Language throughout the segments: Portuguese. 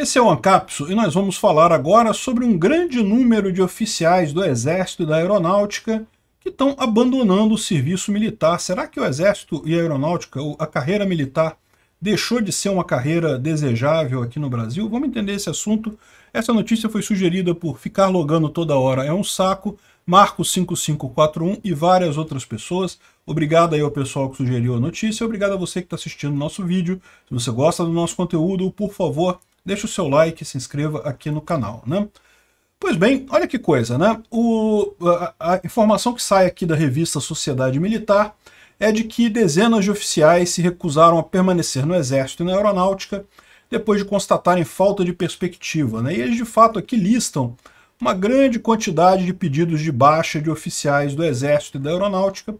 Esse é o Ancapso e nós vamos falar agora sobre um grande número de oficiais do Exército e da Aeronáutica que estão abandonando o serviço militar. Será que o Exército e a Aeronáutica, a carreira militar, deixou de ser uma carreira desejável aqui no Brasil? Vamos entender esse assunto. Essa notícia foi sugerida por Ficar Logando Toda Hora é um Saco, Marco5541 e várias outras pessoas. Obrigado aí ao pessoal que sugeriu a notícia. Obrigado a você que está assistindo o nosso vídeo. Se você gosta do nosso conteúdo, por favor, deixa o seu like e se inscreva aqui no canal, né? Pois bem, olha que coisa, né? O, a, a informação que sai aqui da revista Sociedade Militar é de que dezenas de oficiais se recusaram a permanecer no Exército e na Aeronáutica depois de constatarem falta de perspectiva. Né? E eles, de fato, aqui listam uma grande quantidade de pedidos de baixa de oficiais do Exército e da Aeronáutica,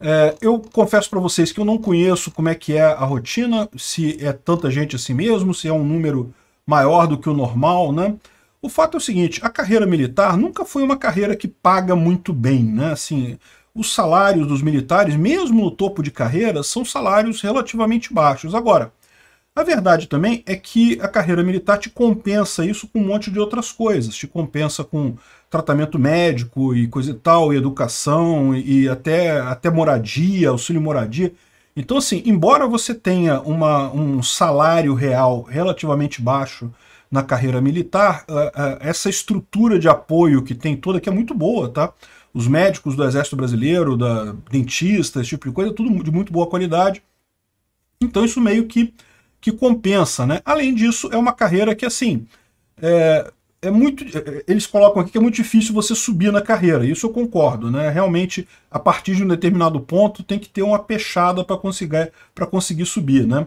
é, eu confesso para vocês que eu não conheço como é que é a rotina, se é tanta gente assim mesmo, se é um número maior do que o normal, né? O fato é o seguinte, a carreira militar nunca foi uma carreira que paga muito bem, né? Assim, os salários dos militares, mesmo no topo de carreira, são salários relativamente baixos. Agora, a verdade também é que a carreira militar te compensa isso com um monte de outras coisas. Te compensa com tratamento médico e coisa e tal, e educação, e até, até moradia, auxílio moradia. Então, assim, embora você tenha uma, um salário real relativamente baixo na carreira militar, essa estrutura de apoio que tem toda, que é muito boa, tá? Os médicos do Exército Brasileiro, da dentista, esse tipo de coisa, tudo de muito boa qualidade. Então, isso meio que que compensa, né? Além disso, é uma carreira que, assim, é, é muito, é, é, eles colocam aqui que é muito difícil você subir na carreira, isso eu concordo, né? Realmente, a partir de um determinado ponto, tem que ter uma pechada para conseguir, conseguir subir, né?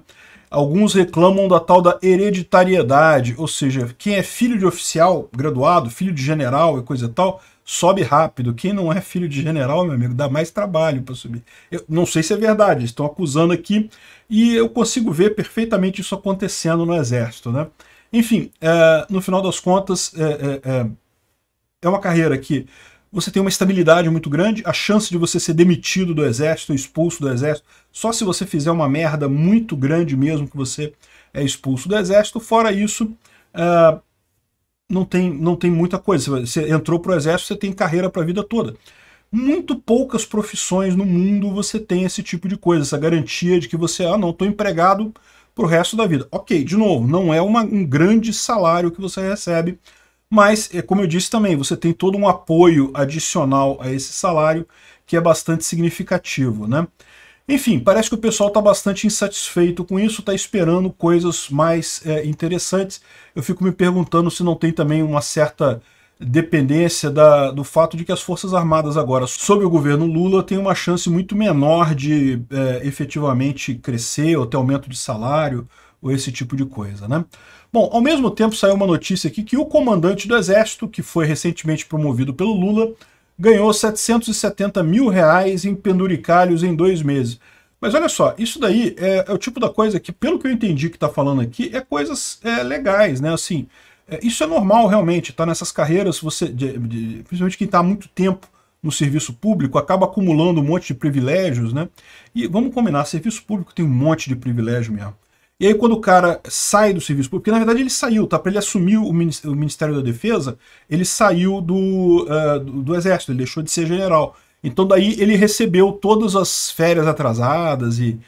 Alguns reclamam da tal da hereditariedade, ou seja, quem é filho de oficial, graduado, filho de general e coisa e tal, sobe rápido. Quem não é filho de general, meu amigo, dá mais trabalho para subir. Eu não sei se é verdade, estão acusando aqui e eu consigo ver perfeitamente isso acontecendo no exército, né? Enfim, é, no final das contas, é, é, é, é uma carreira que você tem uma estabilidade muito grande, a chance de você ser demitido do exército, expulso do exército, só se você fizer uma merda muito grande mesmo que você é expulso do exército. Fora isso, é, não tem, não tem muita coisa. Você entrou para o exército, você tem carreira para a vida toda. Muito poucas profissões no mundo você tem esse tipo de coisa, essa garantia de que você, ah, não, estou empregado para o resto da vida. Ok, de novo, não é uma, um grande salário que você recebe, mas, é, como eu disse também, você tem todo um apoio adicional a esse salário que é bastante significativo, né? Enfim, parece que o pessoal está bastante insatisfeito com isso, está esperando coisas mais é, interessantes. Eu fico me perguntando se não tem também uma certa dependência da, do fato de que as Forças Armadas agora, sob o governo Lula, têm uma chance muito menor de é, efetivamente crescer ou ter aumento de salário ou esse tipo de coisa, né? Bom, ao mesmo tempo saiu uma notícia aqui que o comandante do Exército, que foi recentemente promovido pelo Lula, ganhou 770 mil reais em penduricalhos em dois meses. Mas olha só, isso daí é, é o tipo da coisa que, pelo que eu entendi que está falando aqui, é coisas é, legais, né? Assim, é, isso é normal realmente, tá? Nessas carreiras, você, de, de, principalmente quem está há muito tempo no serviço público, acaba acumulando um monte de privilégios, né? E vamos combinar, serviço público tem um monte de privilégio mesmo. E aí quando o cara sai do serviço público, porque na verdade ele saiu, tá? Para ele assumir o Ministério da Defesa, ele saiu do, uh, do, do Exército, ele deixou de ser general. Então daí ele recebeu todas as férias atrasadas e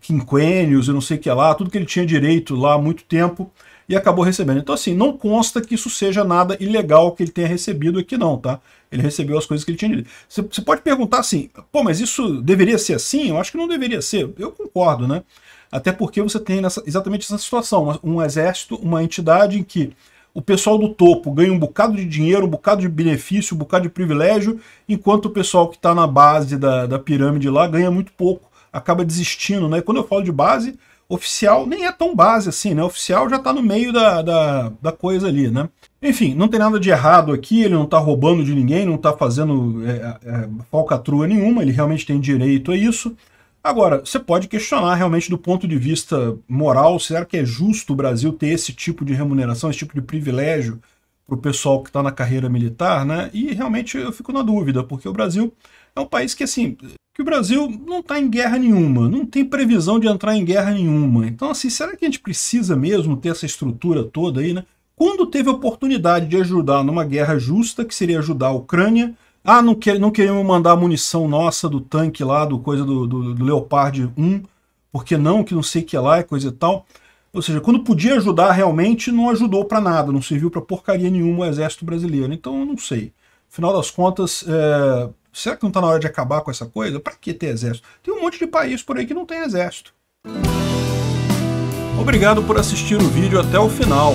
quinquênios e não sei o que lá, tudo que ele tinha direito lá há muito tempo e acabou recebendo. Então assim, não consta que isso seja nada ilegal que ele tenha recebido aqui não, tá? Ele recebeu as coisas que ele tinha direito. Você pode perguntar assim, pô, mas isso deveria ser assim? Eu acho que não deveria ser. Eu concordo, né? Até porque você tem nessa, exatamente essa situação, um exército, uma entidade em que o pessoal do topo ganha um bocado de dinheiro, um bocado de benefício, um bocado de privilégio, enquanto o pessoal que está na base da, da pirâmide lá ganha muito pouco, acaba desistindo. Né? E quando eu falo de base, oficial nem é tão base assim, né? Oficial já está no meio da, da, da, coisa ali, né? Enfim, não tem nada de errado aqui, ele não está roubando de ninguém, não está fazendo é, é, é, falcatrua nenhuma, ele realmente tem direito a isso. Agora, você pode questionar realmente do ponto de vista moral, será que é justo o Brasil ter esse tipo de remuneração, esse tipo de privilégio para o pessoal que está na carreira militar, né? E realmente eu fico na dúvida, porque o Brasil é um país que, assim, que o Brasil não está em guerra nenhuma, não tem previsão de entrar em guerra nenhuma. Então, assim, será que a gente precisa mesmo ter essa estrutura toda aí, né? Quando teve a oportunidade de ajudar numa guerra justa, que seria ajudar a Ucrânia, ah, não, que, não queríamos mandar munição nossa do tanque lá, do coisa do, do, do Leopard 1, porque não, que não sei o que lá, é coisa e tal. Ou seja, quando podia ajudar realmente, não ajudou para nada, não serviu para porcaria nenhuma o exército brasileiro. Então, eu não sei. Afinal das contas, é... será que não está na hora de acabar com essa coisa? Para que ter exército? Tem um monte de país por aí que não tem exército. Obrigado por assistir o vídeo até o final.